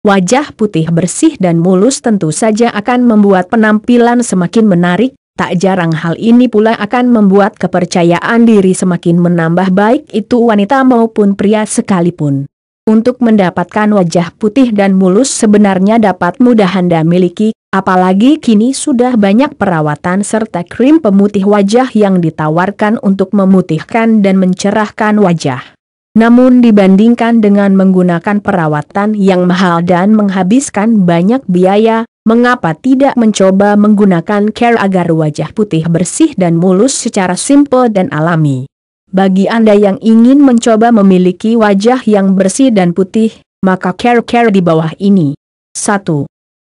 Wajah putih bersih dan mulus tentu saja akan membuat penampilan semakin menarik, tak jarang hal ini pula akan membuat kepercayaan diri semakin menambah baik itu wanita maupun pria sekalipun. Untuk mendapatkan wajah putih dan mulus sebenarnya dapat mudah Anda miliki, apalagi kini sudah banyak perawatan serta krim pemutih wajah yang ditawarkan untuk memutihkan dan mencerahkan wajah. Namun dibandingkan dengan menggunakan perawatan yang mahal dan menghabiskan banyak biaya, mengapa tidak mencoba menggunakan care agar wajah putih bersih dan mulus secara simple dan alami? Bagi Anda yang ingin mencoba memiliki wajah yang bersih dan putih, maka care-care di bawah ini. 1.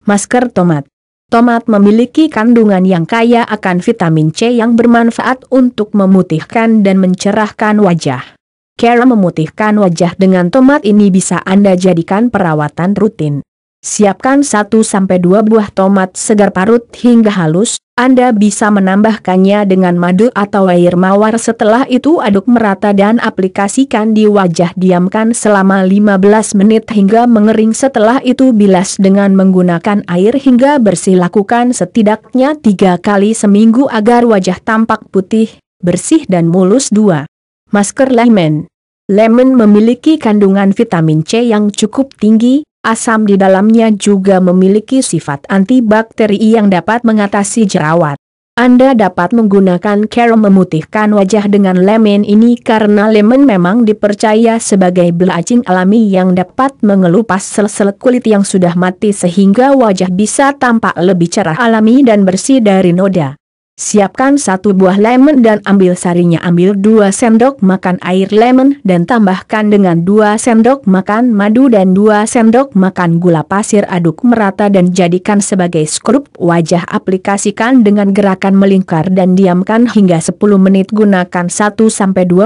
Masker tomat. Tomat memiliki kandungan yang kaya akan vitamin C yang bermanfaat untuk memutihkan dan mencerahkan wajah. Cara memutihkan wajah dengan tomat ini bisa Anda jadikan perawatan rutin. Siapkan 1-2 buah tomat segar parut hingga halus, Anda bisa menambahkannya dengan madu atau air mawar setelah itu aduk merata dan aplikasikan di wajah diamkan selama 15 menit hingga mengering setelah itu bilas dengan menggunakan air hingga bersih lakukan setidaknya 3 kali seminggu agar wajah tampak putih, bersih dan mulus 2. Masker lemon. Lemon memiliki kandungan vitamin C yang cukup tinggi, asam di dalamnya juga memiliki sifat antibakteri yang dapat mengatasi jerawat. Anda dapat menggunakan care memutihkan wajah dengan lemon ini karena lemon memang dipercaya sebagai belacing alami yang dapat mengelupas sel-sel kulit yang sudah mati sehingga wajah bisa tampak lebih cerah alami dan bersih dari noda. Siapkan satu buah lemon dan ambil sarinya ambil dua sendok makan air lemon dan tambahkan dengan dua sendok makan madu dan dua sendok makan gula pasir aduk merata dan jadikan sebagai skrup wajah aplikasikan dengan gerakan melingkar dan diamkan hingga 10 menit gunakan 1-2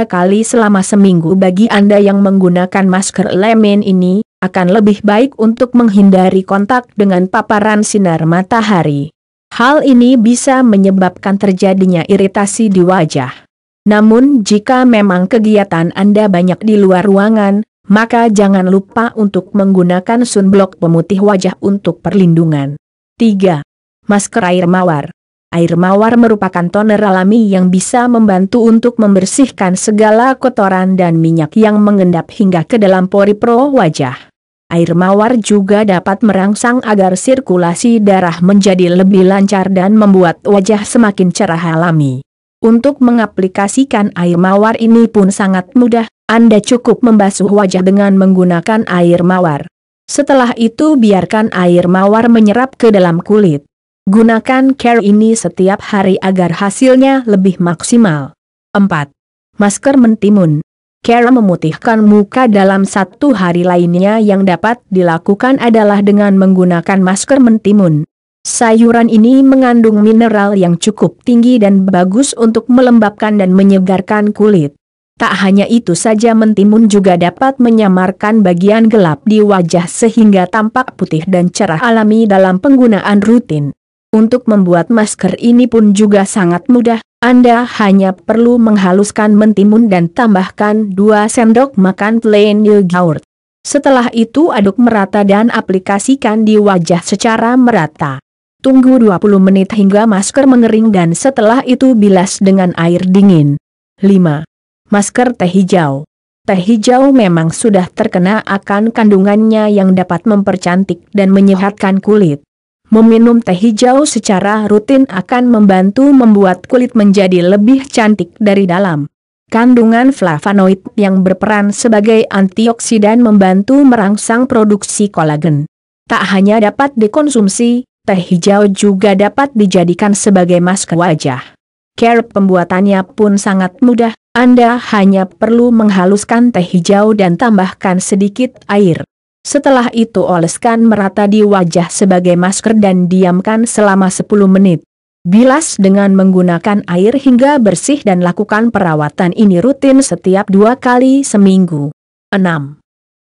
kali selama seminggu bagi Anda yang menggunakan masker lemon ini, akan lebih baik untuk menghindari kontak dengan paparan sinar matahari. Hal ini bisa menyebabkan terjadinya iritasi di wajah. Namun jika memang kegiatan Anda banyak di luar ruangan, maka jangan lupa untuk menggunakan sunblock pemutih wajah untuk perlindungan. 3. Masker air mawar. Air mawar merupakan toner alami yang bisa membantu untuk membersihkan segala kotoran dan minyak yang mengendap hingga ke dalam pori pro wajah. Air mawar juga dapat merangsang agar sirkulasi darah menjadi lebih lancar dan membuat wajah semakin cerah alami. Untuk mengaplikasikan air mawar ini pun sangat mudah, Anda cukup membasuh wajah dengan menggunakan air mawar. Setelah itu biarkan air mawar menyerap ke dalam kulit. Gunakan care ini setiap hari agar hasilnya lebih maksimal. 4. Masker mentimun Cara memutihkan muka dalam satu hari lainnya yang dapat dilakukan adalah dengan menggunakan masker mentimun. Sayuran ini mengandung mineral yang cukup tinggi dan bagus untuk melembabkan dan menyegarkan kulit. Tak hanya itu saja mentimun juga dapat menyamarkan bagian gelap di wajah sehingga tampak putih dan cerah alami dalam penggunaan rutin. Untuk membuat masker ini pun juga sangat mudah, anda hanya perlu menghaluskan mentimun dan tambahkan 2 sendok makan plain yogurt. Setelah itu aduk merata dan aplikasikan di wajah secara merata. Tunggu 20 menit hingga masker mengering dan setelah itu bilas dengan air dingin. 5. Masker teh hijau. Teh hijau memang sudah terkena akan kandungannya yang dapat mempercantik dan menyehatkan kulit. Meminum teh hijau secara rutin akan membantu membuat kulit menjadi lebih cantik dari dalam. Kandungan flavonoid yang berperan sebagai antioksidan membantu merangsang produksi kolagen. Tak hanya dapat dikonsumsi, teh hijau juga dapat dijadikan sebagai masker wajah. Care pembuatannya pun sangat mudah, Anda hanya perlu menghaluskan teh hijau dan tambahkan sedikit air. Setelah itu oleskan merata di wajah sebagai masker dan diamkan selama 10 menit. Bilas dengan menggunakan air hingga bersih dan lakukan perawatan ini rutin setiap dua kali seminggu. 6.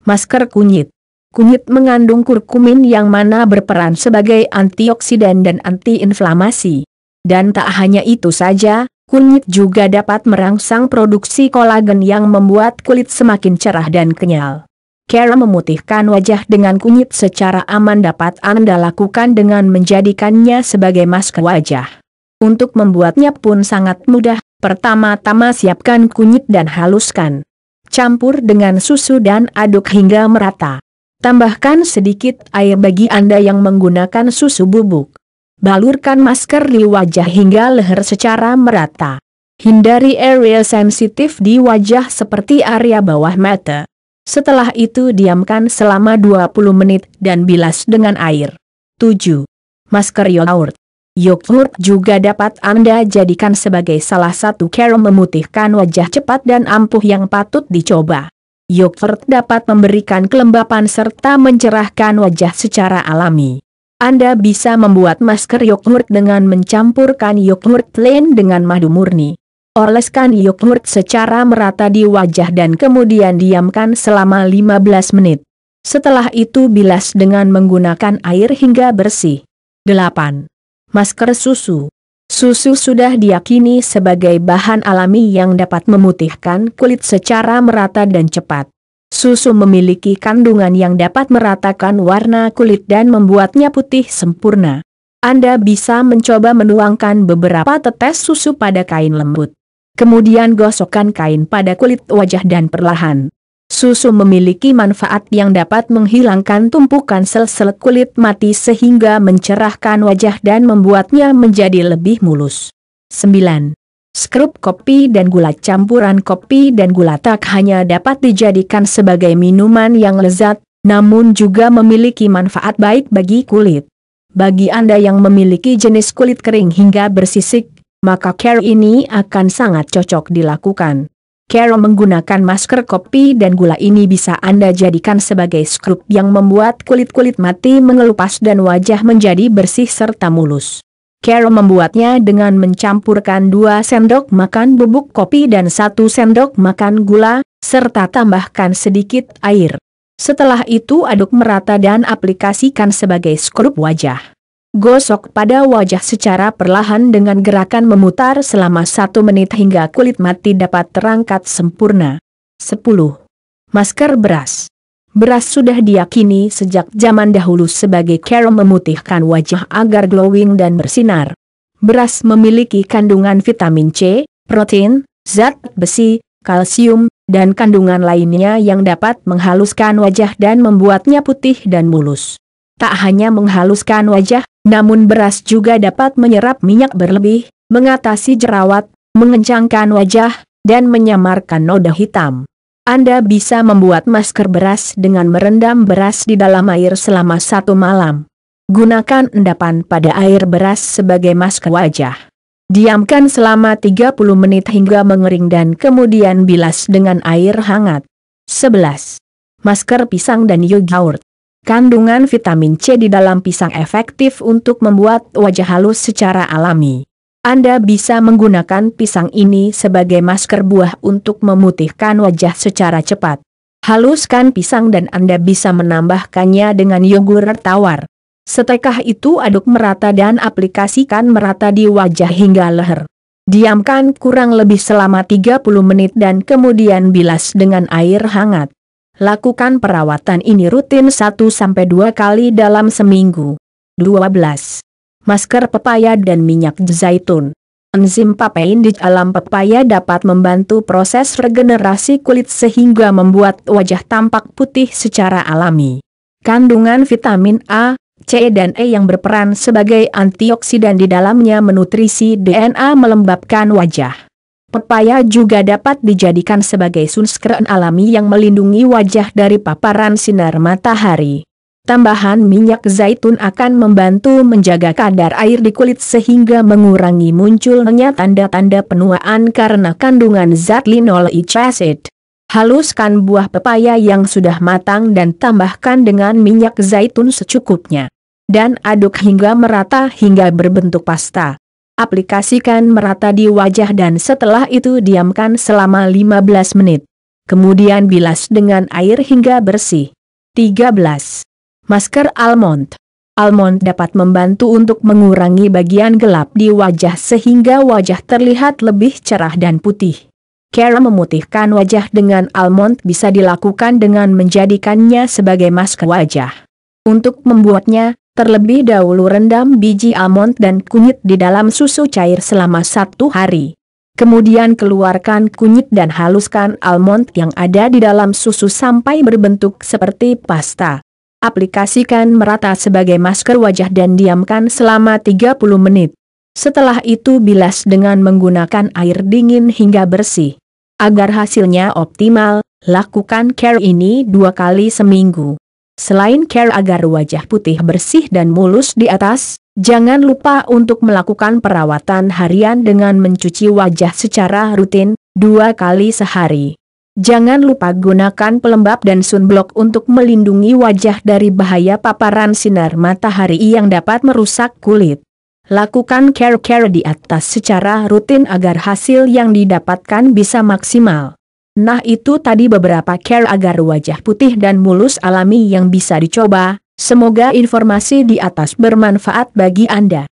Masker kunyit Kunyit mengandung kurkumin yang mana berperan sebagai antioksidan dan antiinflamasi. Dan tak hanya itu saja, kunyit juga dapat merangsang produksi kolagen yang membuat kulit semakin cerah dan kenyal. Kara memutihkan wajah dengan kunyit secara aman dapat Anda lakukan dengan menjadikannya sebagai masker wajah. Untuk membuatnya pun sangat mudah, pertama-tama siapkan kunyit dan haluskan. Campur dengan susu dan aduk hingga merata. Tambahkan sedikit air bagi Anda yang menggunakan susu bubuk. Balurkan masker di wajah hingga leher secara merata. Hindari area sensitif di wajah seperti area bawah mata. Setelah itu diamkan selama 20 menit dan bilas dengan air. 7. Masker yogurt. Yogurt juga dapat Anda jadikan sebagai salah satu cara memutihkan wajah cepat dan ampuh yang patut dicoba. Yogurt dapat memberikan kelembapan serta mencerahkan wajah secara alami. Anda bisa membuat masker yogurt dengan mencampurkan yogurt plain dengan madu murni. Oleskan yogurt secara merata di wajah dan kemudian diamkan selama 15 menit. Setelah itu bilas dengan menggunakan air hingga bersih. 8. Masker susu. Susu sudah diyakini sebagai bahan alami yang dapat memutihkan kulit secara merata dan cepat. Susu memiliki kandungan yang dapat meratakan warna kulit dan membuatnya putih sempurna. Anda bisa mencoba menuangkan beberapa tetes susu pada kain lembut. Kemudian gosokkan kain pada kulit wajah dan perlahan. Susu memiliki manfaat yang dapat menghilangkan tumpukan sel-sel kulit mati sehingga mencerahkan wajah dan membuatnya menjadi lebih mulus. 9. Skrup kopi dan gula Campuran kopi dan gula tak hanya dapat dijadikan sebagai minuman yang lezat, namun juga memiliki manfaat baik bagi kulit. Bagi Anda yang memiliki jenis kulit kering hingga bersisik, maka care ini akan sangat cocok dilakukan. Care menggunakan masker kopi dan gula ini bisa Anda jadikan sebagai skrup yang membuat kulit-kulit mati mengelupas dan wajah menjadi bersih serta mulus. Care membuatnya dengan mencampurkan 2 sendok makan bubuk kopi dan 1 sendok makan gula, serta tambahkan sedikit air. Setelah itu aduk merata dan aplikasikan sebagai skrup wajah gosok pada wajah secara perlahan dengan gerakan memutar selama satu menit hingga kulit mati dapat terangkat sempurna. 10. Masker beras Beras sudah diyakini sejak zaman dahulu sebagai kerom memutihkan wajah agar glowing dan bersinar. Beras memiliki kandungan vitamin C, protein, zat besi, kalsium, dan kandungan lainnya yang dapat menghaluskan wajah dan membuatnya putih dan mulus tak hanya menghaluskan wajah, namun beras juga dapat menyerap minyak berlebih, mengatasi jerawat, mengencangkan wajah, dan menyamarkan noda hitam. Anda bisa membuat masker beras dengan merendam beras di dalam air selama satu malam. Gunakan endapan pada air beras sebagai masker wajah. Diamkan selama 30 menit hingga mengering dan kemudian bilas dengan air hangat. 11. Masker pisang dan yogurt Kandungan vitamin C di dalam pisang efektif untuk membuat wajah halus secara alami. Anda bisa menggunakan pisang ini sebagai masker buah untuk memutihkan wajah secara cepat. Haluskan pisang dan Anda bisa menambahkannya dengan yogurt tawar. Setekah itu aduk merata dan aplikasikan merata di wajah hingga leher. Diamkan kurang lebih selama 30 menit dan kemudian bilas dengan air hangat. Lakukan perawatan ini rutin 1-2 kali dalam seminggu. 12. Masker pepaya dan minyak zaitun. Enzim papain di alam pepaya dapat membantu proses regenerasi kulit sehingga membuat wajah tampak putih secara alami. Kandungan vitamin A, C dan E yang berperan sebagai antioksidan di dalamnya menutrisi DNA melembabkan wajah. Pepaya juga dapat dijadikan sebagai sunscreen alami yang melindungi wajah dari paparan sinar matahari. Tambahan minyak zaitun akan membantu menjaga kadar air di kulit sehingga mengurangi munculnya tanda-tanda penuaan karena kandungan zat linoleic acid. Haluskan buah pepaya yang sudah matang dan tambahkan dengan minyak zaitun secukupnya. Dan aduk hingga merata hingga berbentuk pasta aplikasikan merata di wajah dan setelah itu diamkan selama 15 menit. Kemudian bilas dengan air hingga bersih. 13. Masker almond. Almond dapat membantu untuk mengurangi bagian gelap di wajah sehingga wajah terlihat lebih cerah dan putih. Cara memutihkan wajah dengan almond bisa dilakukan dengan menjadikannya sebagai masker wajah. Untuk membuatnya, Terlebih dahulu rendam biji almond dan kunyit di dalam susu cair selama satu hari. Kemudian keluarkan kunyit dan haluskan almond yang ada di dalam susu sampai berbentuk seperti pasta. Aplikasikan merata sebagai masker wajah dan diamkan selama 30 menit. Setelah itu bilas dengan menggunakan air dingin hingga bersih. Agar hasilnya optimal, lakukan care ini dua kali seminggu. Selain care agar wajah putih bersih dan mulus di atas, jangan lupa untuk melakukan perawatan harian dengan mencuci wajah secara rutin, dua kali sehari. Jangan lupa gunakan pelembab dan sunblock untuk melindungi wajah dari bahaya paparan sinar matahari yang dapat merusak kulit. Lakukan care-care di atas secara rutin agar hasil yang didapatkan bisa maksimal. Nah itu tadi beberapa care agar wajah putih dan mulus alami yang bisa dicoba, semoga informasi di atas bermanfaat bagi Anda.